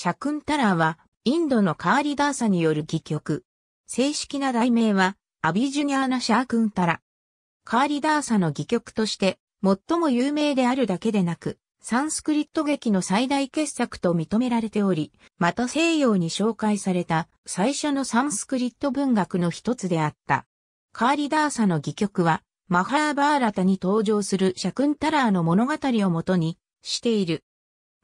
シャクンタラーは、インドのカーリダーサによる戯曲。正式な題名は、アビジュニャーナ・シャークンタラ。カーリダーサの戯曲として、最も有名であるだけでなく、サンスクリット劇の最大傑作と認められており、また西洋に紹介された最初のサンスクリット文学の一つであった。カーリダーサの戯曲は、マハーバーラタに登場するシャクンタラーの物語をもとにしている。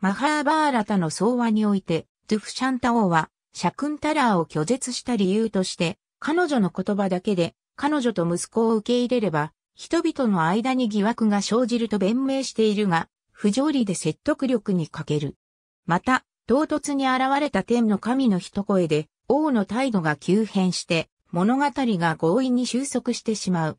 マハーバーラタの総話において、ドゥフシャンタ王は、シャクンタラーを拒絶した理由として、彼女の言葉だけで、彼女と息子を受け入れれば、人々の間に疑惑が生じると弁明しているが、不条理で説得力に欠ける。また、唐突に現れた天の神の一声で、王の態度が急変して、物語が強引に収束してしまう。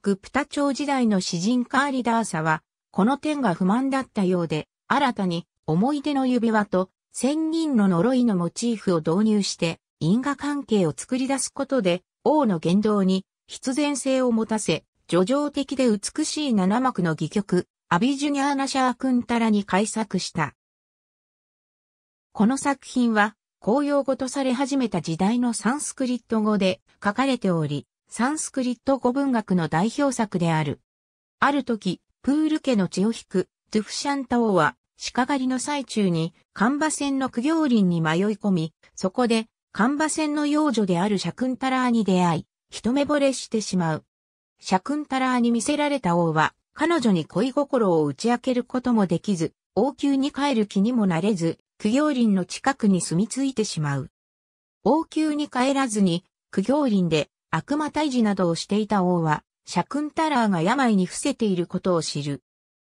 グプタ朝時代の詩人カーリダーサは、この点が不満だったようで、新たに思い出の指輪と千人の呪いのモチーフを導入して因果関係を作り出すことで王の言動に必然性を持たせ、叙情的で美しい七幕の戯曲、アビジュニアーナシャークンタラに改作した。この作品は、公用語とされ始めた時代のサンスクリット語で書かれており、サンスクリット語文学の代表作である。ある時、プール家の血を引く、トゥフシャンタ王は、鹿狩りの最中に、神馬戦の苦行林に迷い込み、そこで、神馬戦の幼女であるシャクンタラーに出会い、一目惚れしてしまう。シャクンタラーに見せられた王は、彼女に恋心を打ち明けることもできず、王宮に帰る気にもなれず、苦行林の近くに住み着いてしまう。王宮に帰らずに、苦行林で悪魔退治などをしていた王は、シャクンタラーが病に伏せていることを知る。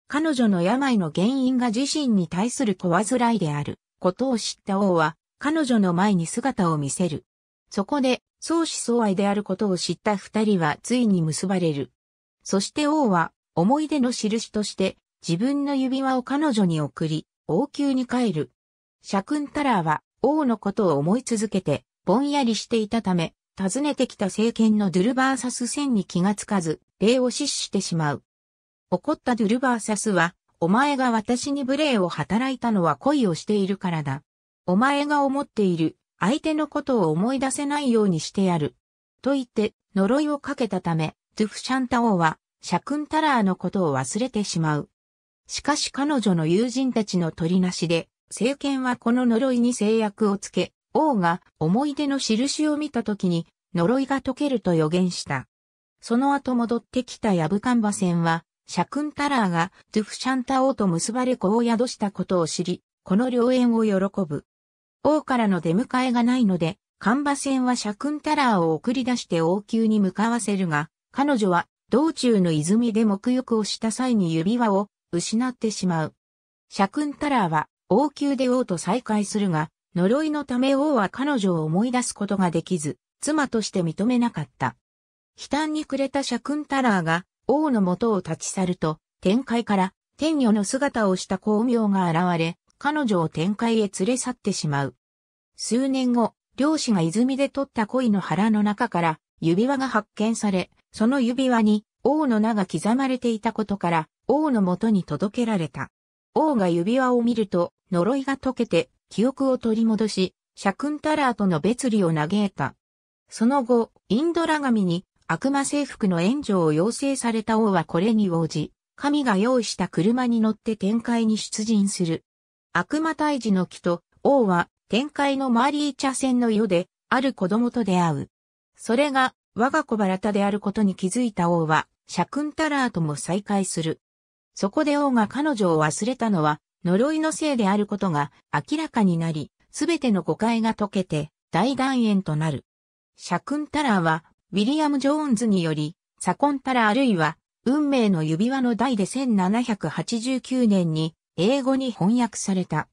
彼女の病の原因が自身に対する怖らいであることを知った王は彼女の前に姿を見せる。そこで相思相愛であることを知った二人はついに結ばれる。そして王は思い出の印として自分の指輪を彼女に送り、王宮に帰る。シャクンタラーは王のことを思い続けてぼんやりしていたため、訪ねてきた政権のドゥルバーサス戦に気がつかず、礼を死してしまう。怒ったドゥルバーサスは、お前が私に無礼を働いたのは恋をしているからだ。お前が思っている、相手のことを思い出せないようにしてやる。と言って、呪いをかけたため、ドゥフシャンタ王は、シャクンタラーのことを忘れてしまう。しかし彼女の友人たちの取りなしで、政権はこの呪いに制約をつけ、王が思い出の印を見た時に、呪いが解けると予言した。その後戻ってきたヤブカンバ船は、シャクンタラーがトゥフシャンタ王と結ばれ子を宿したことを知り、この良縁を喜ぶ。王からの出迎えがないので、カンバ戦はシャクンタラーを送り出して王宮に向かわせるが、彼女は道中の泉で沐浴をした際に指輪を失ってしまう。シャクンタラーは王宮で王と再会するが、呪いのため王は彼女を思い出すことができず、妻として認めなかった。悲嘆に暮れたシャクンタラーが王の元を立ち去ると、天界から天女の姿をした光明が現れ、彼女を天界へ連れ去ってしまう。数年後、漁師が泉で取った鯉の腹の中から指輪が発見され、その指輪に王の名が刻まれていたことから王の元に届けられた。王が指輪を見ると呪いが解けて記憶を取り戻し、シャクンタラーとの別離を嘆いた。その後、インドラ神に悪魔征服の援助を要請された王はこれに応じ、神が用意した車に乗って天界に出陣する。悪魔退治の木と王は天界のマーリー茶船の世である子供と出会う。それが我が子バラタであることに気づいた王はシャクンタラーとも再会する。そこで王が彼女を忘れたのは呪いのせいであることが明らかになり、すべての誤解が解けて大断円となる。シャクンタラーはウィリアム・ジョーンズにより、サコンタラあるいは、運命の指輪の題で1789年に英語に翻訳された。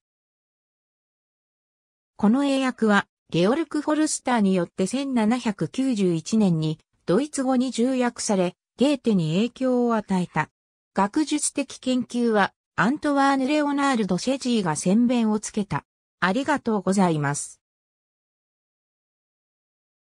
この英訳は、ゲオルク・フォルスターによって1791年にドイツ語に重訳され、ゲーテに影響を与えた。学術的研究は、アントワーヌ・レオナールド・シェジーが先弁をつけた。ありがとうございます。